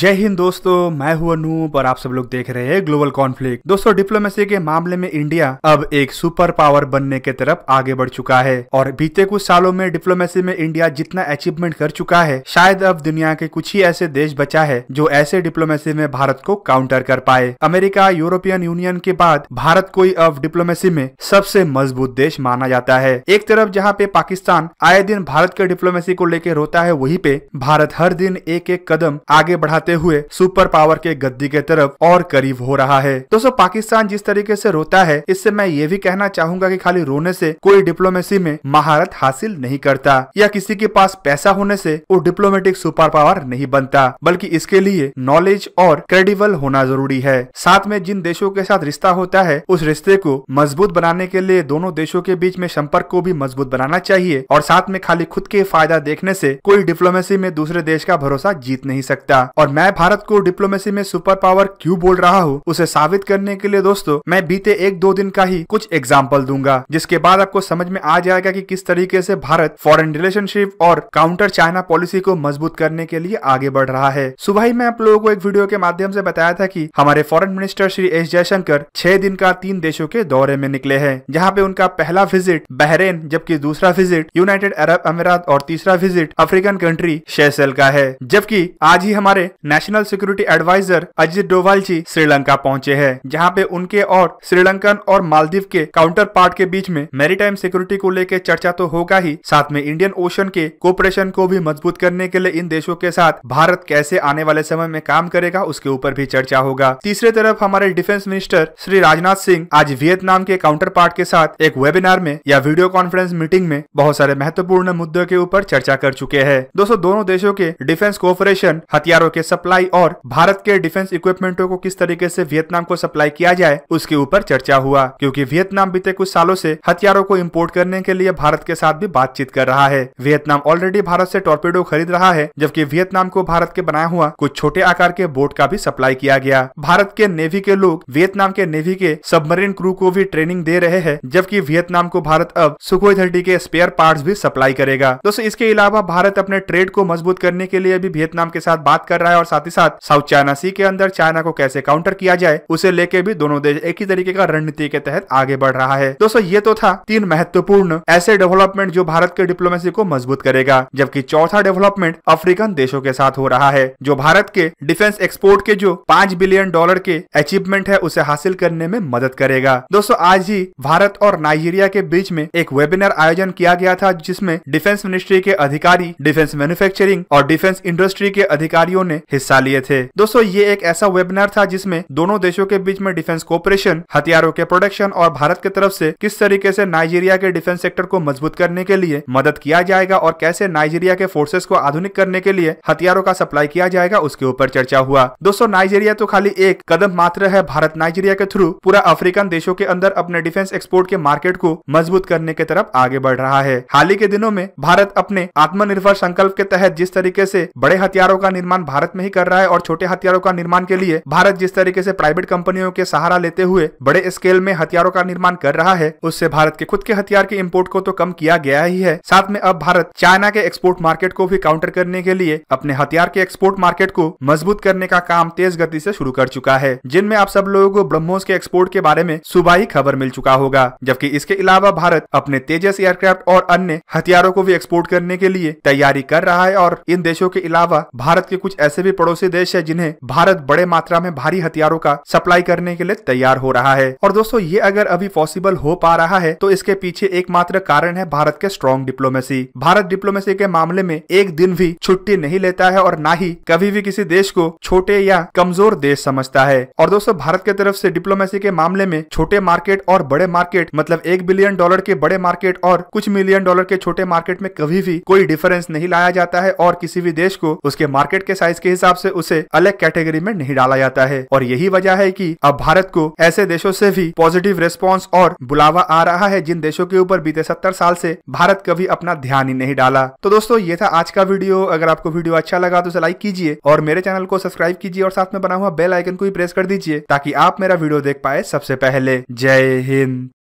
जय हिंद दोस्तों मैं हूं अनूप और आप सब लोग देख रहे हैं ग्लोबल कॉन्फ्लिक्ट दोस्तों डिप्लोमेसी के मामले में इंडिया अब एक सुपर पावर बनने के तरफ आगे बढ़ चुका है और बीते कुछ सालों में डिप्लोमेसी में इंडिया जितना अचीवमेंट कर चुका है शायद अब दुनिया के कुछ ही ऐसे देश बचा है जो ऐसे डिप्लोमेसी में भारत को काउंटर कर पाए अमेरिका यूरोपियन यूनियन के बाद भारत को अब डिप्लोमेसी में सबसे मजबूत देश माना जाता है एक तरफ जहाँ पे पाकिस्तान आए दिन भारत के डिप्लोमेसी को लेकर रोता है वही पे भारत हर दिन एक एक कदम आगे बढ़ा जाते हुए सुपर पावर के गद्दी के तरफ और करीब हो रहा है दोस्तों पाकिस्तान जिस तरीके से रोता है इससे मैं ये भी कहना चाहूंगा कि खाली रोने से कोई डिप्लोमेसी में महारत हासिल नहीं करता या किसी के पास पैसा होने से वो डिप्लोमेटिक सुपर पावर नहीं बनता बल्कि इसके लिए नॉलेज और क्रेडिबल होना जरूरी है साथ में जिन देशों के साथ रिश्ता होता है उस रिश्ते को मजबूत बनाने के लिए दोनों देशों के बीच में संपर्क को भी मजबूत बनाना चाहिए और साथ में खाली खुद के फायदा देखने से कोई डिप्लोमेसी में दूसरे देश का भरोसा जीत नहीं सकता और मैं भारत को डिप्लोमेसी में सुपर पावर क्यों बोल रहा हूँ उसे साबित करने के लिए दोस्तों मैं बीते एक दो दिन का ही कुछ एग्जाम्पल दूंगा जिसके बाद आपको समझ में आ जाएगा कि किस तरीके ऐसी भारत फॉरन रिलेशनशिप और काउंटर चाइना पॉलिसी को मजबूत करने के लिए आगे बढ़ रहा है सुबह ही मैं आप लोगों को एक वीडियो के माध्यम ऐसी बताया था की हमारे foreign minister Shri S Jaishankar छह दिन का तीन देशों के दौरे में निकले हैं जहाँ पे उनका पहला विजिट बहरेन जबकि दूसरा विजिट यूनाइटेड अरब अमीरात और तीसरा विजिट अफ्रीकन कंट्री शेसेल का है जबकि आज ही हमारे national security advisor Ajit Doval ji Sri Lanka पहुंचे हैं जहां पे उनके और श्रीलंकन और मालदीव के काउंटर पार्ट के बीच में मैरीटाइम सिक्योरिटी को लेकर चर्चा तो होगा ही साथ में इंडियन ओशन के कोऑपरेशन को भी मजबूत करने के लिए इन देशों के साथ भारत कैसे आने वाले समय में काम करेगा उसके ऊपर भी चर्चा होगा तीसरे तरफ हमारे डिफेंस मिनिस्टर श्री राजनाथ सिंह आज वियतनाम के काउंटर पार्ट के साथ एक वेबिनार में या वीडियो कॉन्फ्रेंस मीटिंग में बहुत सारे महत्वपूर्ण मुद्दों के ऊपर चर्चा कर चुके हैं दोस्तों दोनों देशों के डिफेंस कोऑपरेशन हथियारों के सप्लाई और भारत के डिफेंस इक्विपमेंटों को किस तरीके से वियतनाम को सप्लाई किया जाए उसके ऊपर चर्चा हुआ क्योंकि वियतनाम बीते कुछ सालों से हथियारों को इम्पोर्ट करने के लिए भारत के साथ भी बातचीत कर रहा है वियतनाम ऑलरेडी भारत ऐसी टॉर्पेडो खरीद रहा है जबकि वियतनाम को भारत के बनाया हुआ कुछ छोटे आकार के बोट का भी सप्लाई किया गया भारत के नेवी के लोग वियतनाम के नेवी के सबमरीन क्रू को भी ट्रेनिंग दे रहे हैं जबकि वियतनाम को भारत अब सुखोई थर्टी के स्पेयर पार्ट्स भी सप्लाई करेगा दोस्तों इसके अलावा भारत अपने ट्रेड को मजबूत करने के लिए भी वियतनाम के साथ बात कर रहा है है और साथ ही साथ साउथ चाइना सी के अंदर चाइना को कैसे काउंटर किया जाए उसे लेके भी दोनों देश एक ही तरीके का रणनीति के तहत आगे बढ़ रहा है दोस्तों ये तो था तीन महत्वपूर्ण ऐसे डेवलपमेंट जो भारत के डिप्लोमेसी को मजबूत करेगा जबकि चौथा डेवलपमेंट अफ्रीकन देशों के साथ हो रहा है जो भारत के डिफेंस एक्सपोर्ट के जो पांच बिलियन डॉलर के अचीवमेंट है उसे हासिल करने में मदद करेगा दोस्तों आज ही भारत और नाइजीरिया के बीच में एक वेबिनार आयोजन किया गया था जिसमें डिफेंस मिनिस्ट्री के अधिकारी डिफेंस मैन्युफैक्चरिंग और डिफेंस इंडस्ट्री के अधिकारियों ने हिस्सा लिए थे दोस्तों ये एक ऐसा वेबिनार था जिसमें दोनों देशों के बीच में डिफेंस कोऑपरेशन हथियारों के प्रोडक्शन और भारत की तरफ से किस तरीके से नाइजीरिया के डिफेंस सेक्टर को मजबूत करने के लिए मदद किया जाएगा और कैसे नाइजीरिया के फोर्सेस को आधुनिक करने के लिए हथियारों का सप्लाई किया जाएगा उसके ऊपर चर्चा हुआ दोस्तों नाइजीरिया तो खाली एक कदम मात्र है भारत नाइजीरिया के थ्रू पूरा अफ्रीकन देशों के अंदर अपने डिफेंस एक्सपोर्ट के मार्केट को मजबूत करने के तरफ आगे बढ़ रहा है हाल ही के दिनों में भारत अपने आत्मनिर्भर संकल्प के तहत जिस तरीके से बड़े हथियारों का निर्माण भारत भारत में ही कर रहा है और छोटे हथियारों का निर्माण के लिए भारत जिस तरीके से प्राइवेट कंपनियों के सहारा लेते हुए बड़े स्केल में हथियारों का निर्माण कर रहा है उससे भारत के खुद के हथियार के इम्पोर्ट को तो कम किया गया ही है साथ में अब भारत चाइना के एक्सपोर्ट मार्केट को भी काउंटर करने के लिए अपने हथियार के एक्सपोर्ट मार्केट को मजबूत करने का काम तेज गति ऐसी शुरू कर चुका है जिनमें आप सब लोगों को ब्रह्मोस के एक्सपोर्ट के बारे में सुबह ही खबर मिल चुका होगा जबकि इसके अलावा भारत अपने तेजस एयरक्राफ्ट और अन्य हथियारों को भी एक्सपोर्ट करने के लिए तैयारी कर रहा है और इन देशों के अलावा भारत के कुछ ऐसे भी पड़ोसी देश है जिन्हें भारत बड़े मात्रा में भारी हथियारों का सप्लाई करने के लिए तैयार हो रहा है और दोस्तों ये अगर अभी पॉसिबल हो पा रहा है तो इसके पीछे एकमात्र कारण है भारत के स्ट्रॉन्ग डिप्लोमेसी भारत डिप्लोमेसी के मामले में एक दिन भी छुट्टी नहीं लेता है और न ही कभी भी किसी देश को छोटे या कमजोर देश समझता है और दोस्तों भारत के तरफ से डिप्लोमेसी के मामले में छोटे मार्केट और बड़े मार्केट मतलब एक बिलियन डॉलर के बड़े मार्केट और कुछ मिलियन डॉलर के छोटे मार्केट में कभी भी कोई डिफरेंस नहीं लाया जाता है और किसी भी देश को उसके मार्केट के साइज के हिसाब से उसे अलग कैटेगरी में नहीं डाला जाता है और यही वजह है कि अब भारत को ऐसे देशों से भी पॉजिटिव रेस्पॉन्स और बुलावा आ रहा है जिन देशों के ऊपर बीते सत्तर साल से भारत कभी अपना ध्यान ही नहीं डाला तो दोस्तों ये था आज का वीडियो अगर आपको वीडियो अच्छा लगा तो उसे लाइक कीजिए और मेरे चैनल को सब्सक्राइब कीजिए और साथ में बना हुआ बेल आइकन को भी प्रेस कर दीजिए ताकि आप मेरा वीडियो देख पाए सबसे पहले जय हिंद